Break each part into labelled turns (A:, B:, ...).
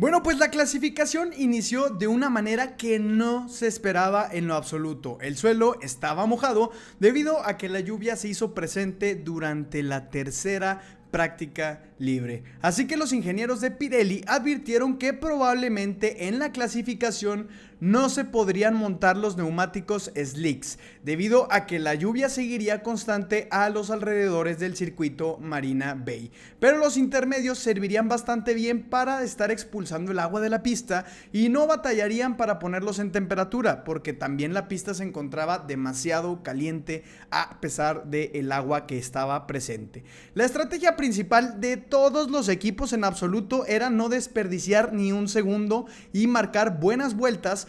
A: Bueno, pues la clasificación inició de una manera que no se esperaba en lo absoluto. El suelo estaba mojado debido a que la lluvia se hizo presente durante la tercera práctica libre. Así que los ingenieros de Pirelli advirtieron que probablemente en la clasificación no se podrían montar los neumáticos slicks, debido a que la lluvia seguiría constante a los alrededores del circuito Marina Bay. Pero los intermedios servirían bastante bien para estar expulsando el agua de la pista y no batallarían para ponerlos en temperatura, porque también la pista se encontraba demasiado caliente a pesar del el agua que estaba presente. La estrategia principal de todos los equipos en absoluto era no desperdiciar ni un segundo y marcar buenas vueltas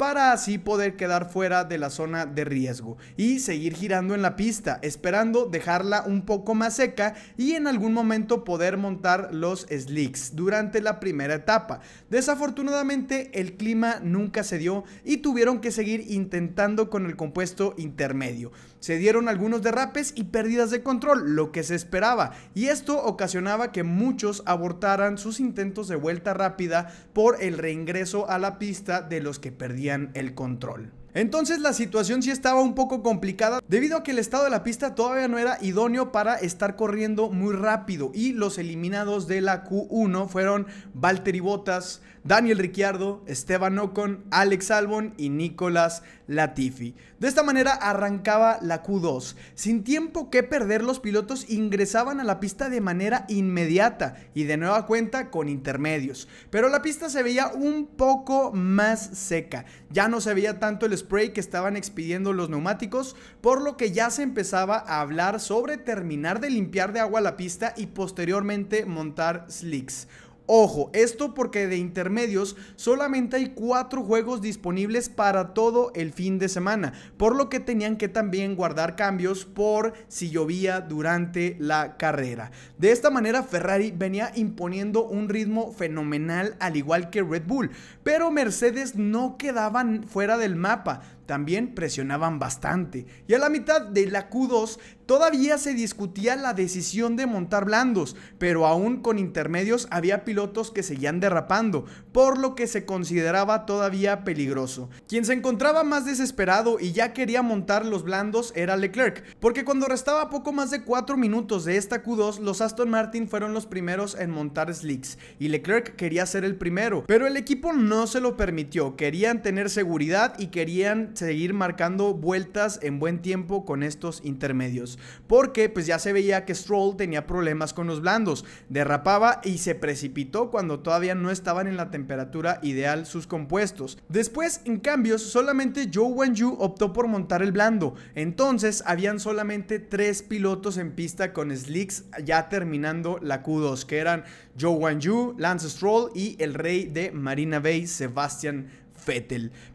A: para así poder quedar fuera de la zona de riesgo y seguir girando en la pista, esperando dejarla un poco más seca y en algún momento poder montar los slicks durante la primera etapa. Desafortunadamente el clima nunca cedió y tuvieron que seguir intentando con el compuesto intermedio. Se dieron algunos derrapes y pérdidas de control, lo que se esperaba, y esto ocasionaba que muchos abortaran sus intentos de vuelta rápida por el reingreso a la pista de los que perdían el control. Entonces la situación sí estaba un poco complicada debido a que el estado de la pista todavía no era idóneo para estar corriendo muy rápido y los eliminados de la Q1 fueron Valtteri Bottas, Daniel Ricciardo, Esteban Ocon, Alex Albon y Nicolas Latifi. De esta manera arrancaba la Q2. Sin tiempo que perder, los pilotos ingresaban a la pista de manera inmediata y de nueva cuenta con intermedios. Pero la pista se veía un poco más seca. Ya no se veía tanto el spray que estaban expidiendo los neumáticos, por lo que ya se empezaba a hablar sobre terminar de limpiar de agua la pista y posteriormente montar slicks. Ojo, esto porque de intermedios solamente hay cuatro juegos disponibles para todo el fin de semana, por lo que tenían que también guardar cambios por si llovía durante la carrera. De esta manera Ferrari venía imponiendo un ritmo fenomenal al igual que Red Bull, pero Mercedes no quedaban fuera del mapa también presionaban bastante. Y a la mitad de la Q2 todavía se discutía la decisión de montar blandos, pero aún con intermedios había pilotos que seguían derrapando, por lo que se consideraba todavía peligroso. Quien se encontraba más desesperado y ya quería montar los blandos era Leclerc, porque cuando restaba poco más de 4 minutos de esta Q2, los Aston Martin fueron los primeros en montar slicks y Leclerc quería ser el primero, pero el equipo no se lo permitió, querían tener seguridad y querían seguir marcando vueltas en buen tiempo con estos intermedios, porque pues ya se veía que Stroll tenía problemas con los blandos, derrapaba y se precipitó cuando todavía no estaban en la temporada temperatura ideal sus compuestos. Después, en cambio, solamente Zhou Wanyu optó por montar el blando. Entonces, habían solamente tres pilotos en pista con slicks ya terminando la Q2, que eran Zhou Wanyu, Lance Stroll y el rey de Marina Bay, Sebastian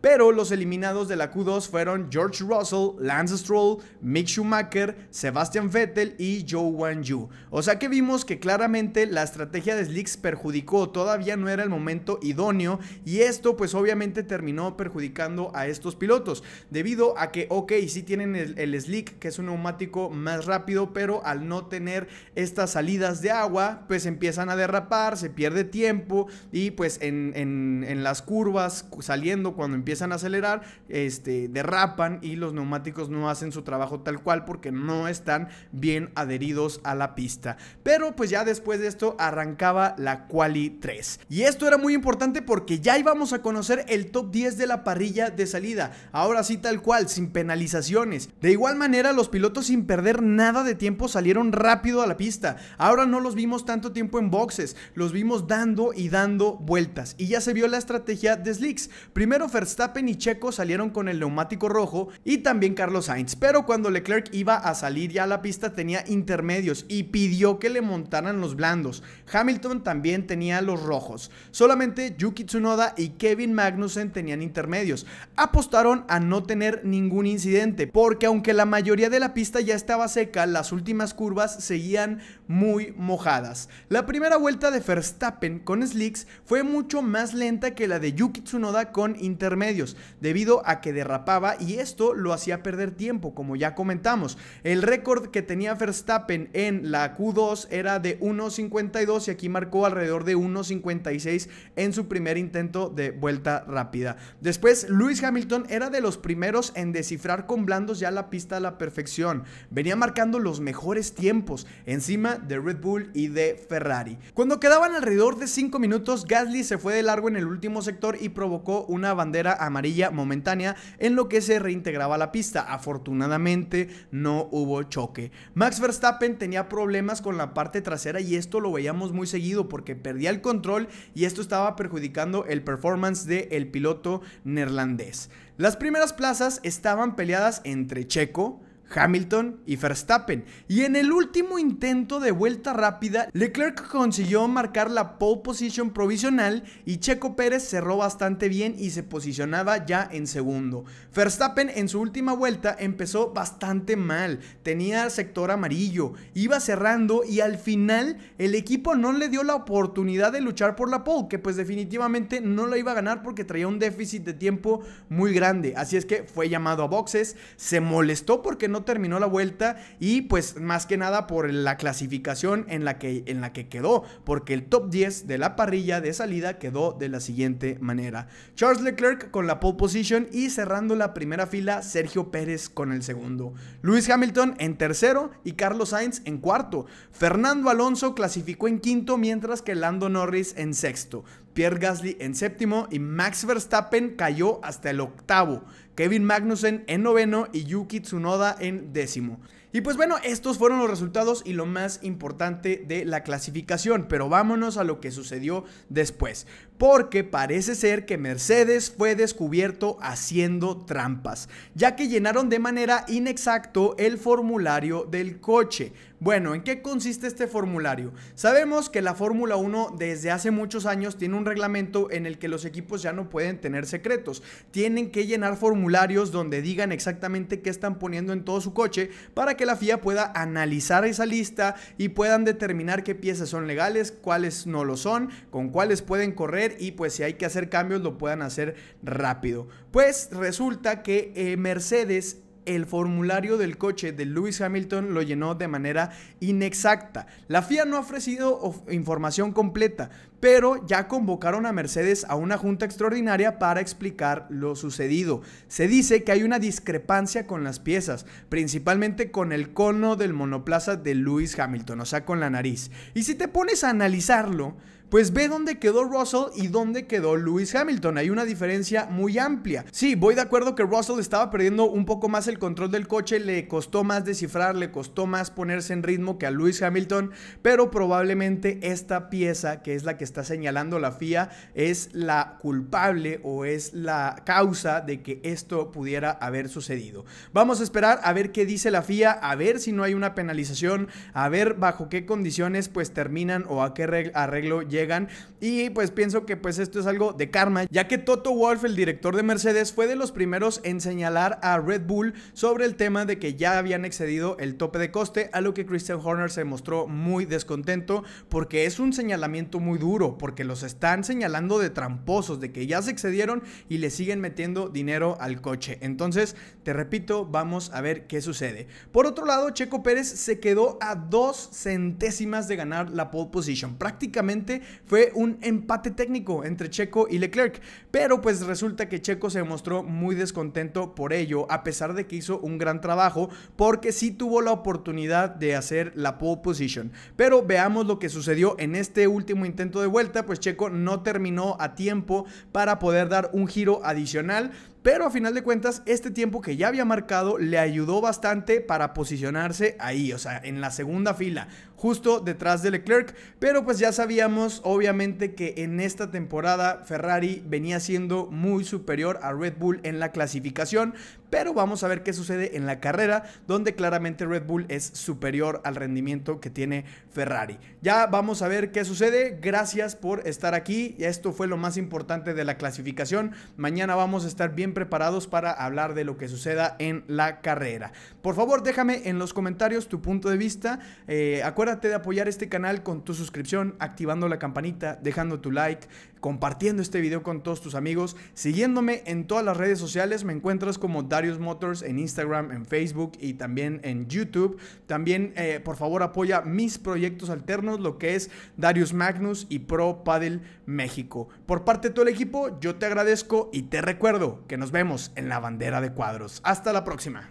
A: pero los eliminados de la Q2 fueron George Russell, Lance Stroll, Mick Schumacher, Sebastian Vettel y Joe Wan Yu. O sea que vimos que claramente la estrategia de Slicks perjudicó, todavía no era el momento idóneo y esto pues obviamente terminó perjudicando a estos pilotos debido a que ok, sí tienen el, Slick que es un neumático más rápido pero al no tener estas salidas de agua pues empiezan a derrapar, se pierde tiempo y pues en, las curvas salen cuando empiezan a acelerar, este, derrapan y los neumáticos no hacen su trabajo tal cual porque no están bien adheridos a la pista. Pero pues ya después de esto arrancaba la Quali 3. Y esto era muy importante porque ya íbamos a conocer el top 10 de la parrilla de salida. Ahora sí tal cual, sin penalizaciones. De igual manera, los pilotos sin perder nada de tiempo salieron rápido a la pista. Ahora no los vimos tanto tiempo en boxes, los vimos dando y dando vueltas. Y ya se vio la estrategia de Slicks. Primero Verstappen y Checo salieron con el neumático rojo y también Carlos Sainz, pero cuando Leclerc iba a salir ya a la pista tenía intermedios y pidió que le montaran los blandos. Hamilton también tenía los rojos. Solamente Yuki Tsunoda y Kevin Magnussen tenían intermedios. Apostaron a no tener ningún incidente, porque aunque la mayoría de la pista ya estaba seca, las últimas curvas seguían muy mojadas. La primera vuelta de Verstappen con Slicks fue mucho más lenta que la de Yuki Tsunoda con intermedios, debido a que derrapaba y esto lo hacía perder tiempo, como ya comentamos. El récord que tenía Verstappen en la Q2 era de 1.52 y aquí marcó alrededor de 1.56 en su primer intento de vuelta rápida. Después, Lewis Hamilton era de los primeros en descifrar con blandos ya la pista a la perfección. Venía marcando los mejores tiempos encima de Red Bull y de Ferrari. Cuando quedaban alrededor de 5 minutos, Gasly se fue de largo en el último sector y provocó una bandera amarilla momentánea en lo que se reintegraba la pista. Afortunadamente no hubo choque. Max Verstappen tenía problemas con la parte trasera y esto lo veíamos muy seguido porque perdía el control y esto estaba perjudicando el performance del piloto neerlandés. Las primeras plazas estaban peleadas entre Checo, Hamilton y Verstappen. Y en el último intento de vuelta rápida, Leclerc consiguió marcar la pole position provisional y Checo Pérez cerró bastante bien y se posicionaba ya en segundo. Verstappen en su última vuelta empezó bastante mal, tenía sector amarillo, iba cerrando y al final el equipo no le dio la oportunidad de luchar por la pole, que pues definitivamente no la iba a ganar porque traía un déficit de tiempo muy grande. Así es que fue llamado a boxes, se molestó porque no no terminó la vuelta y pues más que nada por la clasificación en la que, en la que quedó, porque el top 10 de la parrilla de salida quedó de la siguiente manera. Charles Leclerc con la pole position y cerrando la primera fila Sergio Pérez con el segundo. Lewis Hamilton en tercero y Carlos Sainz en cuarto. Fernando Alonso clasificó en quinto mientras que Lando Norris en sexto. Pierre Gasly en séptimo y Max Verstappen cayó hasta el octavo, Kevin Magnussen en noveno y Yuki Tsunoda en décimo. Y pues bueno, estos fueron los resultados y lo más importante de la clasificación, pero vámonos a lo que sucedió después porque parece ser que Mercedes fue descubierto haciendo trampas, ya que llenaron de manera inexacto el formulario del coche. Bueno, ¿en qué consiste este formulario? Sabemos que la Fórmula 1 desde hace muchos años tiene un reglamento en el que los equipos ya no pueden tener secretos. Tienen que llenar formularios donde digan exactamente qué están poniendo en todo su coche para que la FIA pueda analizar esa lista y puedan determinar qué piezas son legales, cuáles no lo son, con cuáles pueden correr y pues si hay que hacer cambios lo puedan hacer rápido. Pues resulta que eh, Mercedes el formulario del coche de Lewis Hamilton lo llenó de manera inexacta. La FIA no ha ofrecido información completa, pero ya convocaron a Mercedes a una junta extraordinaria para explicar lo sucedido. Se dice que hay una discrepancia con las piezas, principalmente con el cono del monoplaza de Lewis Hamilton, o sea, con la nariz. Y si te pones a analizarlo, pues ve dónde quedó Russell y dónde quedó Lewis Hamilton. Hay una diferencia muy amplia. Sí, voy de acuerdo que Russell estaba perdiendo un poco más el control del coche, le costó más descifrar, le costó más ponerse en ritmo que a Lewis Hamilton, pero probablemente esta pieza, que es la que está señalando la FIA, es la culpable o es la causa de que esto pudiera haber sucedido. Vamos a esperar a ver qué dice la FIA, a ver si no hay una penalización, a ver bajo qué condiciones pues terminan o a qué arreglo llegan. Y pues pienso que pues esto es algo de karma, ya que Toto Wolf, el director de Mercedes, fue de los primeros en señalar a Red Bull sobre el tema de que ya habían excedido el tope de coste, a lo que Christian Horner se mostró muy descontento porque es un señalamiento muy duro, porque los están señalando de tramposos, de que ya se excedieron y le siguen metiendo dinero al coche. Entonces, te repito, vamos a ver qué sucede. Por otro lado, Checo Pérez se quedó a dos centésimas de ganar la pole position. Prácticamente fue un empate técnico entre Checo y Leclerc, pero pues resulta que Checo se mostró muy descontento por ello, a pesar de que hizo un gran trabajo, porque sí tuvo la oportunidad de hacer la pole position. Pero veamos lo que sucedió en este último intento de vuelta, pues Checo no terminó a tiempo para poder dar un giro adicional pero a final de cuentas este tiempo que ya había marcado le ayudó bastante para posicionarse ahí, o sea, en la segunda fila, justo detrás de Leclerc, pero pues ya sabíamos obviamente que en esta temporada Ferrari venía siendo muy superior a Red Bull en la clasificación, pero vamos a ver qué sucede en la carrera, donde claramente Red Bull es superior al rendimiento que tiene Ferrari. Ya vamos a ver qué sucede. Gracias por estar aquí. Esto fue lo más importante de la clasificación. Mañana vamos a estar bien preparados para hablar de lo que suceda en la carrera. Por favor, déjame en los comentarios tu punto de vista. Eh, acuérdate de apoyar este canal con tu suscripción, activando la campanita, dejando tu like, compartiendo este video con todos tus amigos, siguiéndome en todas las redes sociales. Me encuentras como Dario Darius Motors en Instagram, en Facebook y también en YouTube. También, eh, por favor, apoya mis proyectos alternos, lo que es Darius Magnus y Pro Paddle México. Por parte de todo el equipo, yo te agradezco y te recuerdo que nos vemos en la bandera de cuadros. Hasta la próxima.